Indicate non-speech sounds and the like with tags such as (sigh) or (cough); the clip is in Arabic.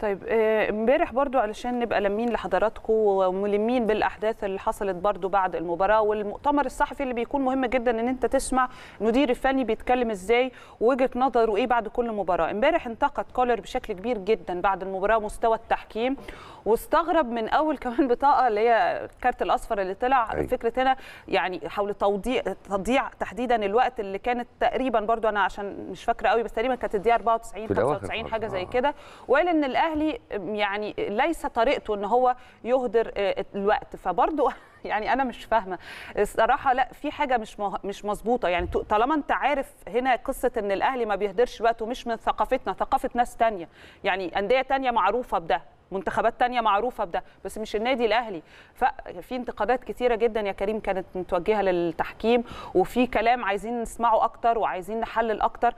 طيب آه، امبارح برضو علشان نبقى لمين لحضراتكم وملمين بالاحداث اللي حصلت برضو بعد المباراه والمؤتمر الصحفي اللي بيكون مهم جدا ان انت تسمع المدير الفني بيتكلم ازاي وجهه نظره ايه بعد كل مباراه امبارح انتقد كولر بشكل كبير جدا بعد المباراه مستوى التحكيم واستغرب من اول (laughs) كمان بطاقه اللي هي الكارت الاصفر اللي طلع أي. أيوة. فكره هنا يعني حول توضيع تضييع تحديدا الوقت اللي كانت تقريبا برضو انا عشان مش فاكره قوي بس تقريبا كانت الدقيقه 94 95 حاجه زي آه. كده وقال ان الاهلي يعني ليس طريقته ان هو يهدر آه، الوقت فبرضه (laughs) يعني انا مش فاهمه الصراحه لا في حاجه مش مش مظبوطه يعني طالما انت عارف هنا قصه ان الاهلي ما بيهدرش وقته مش من ثقافتنا ثقافه ناس تانية يعني انديه تانية معروفه بده منتخبات تانية معروفة بده بس مش النادي الأهلي ففي انتقادات كثيره جدا يا كريم كانت متوجهة للتحكيم وفي كلام عايزين نسمعه أكتر وعايزين نحلل أكتر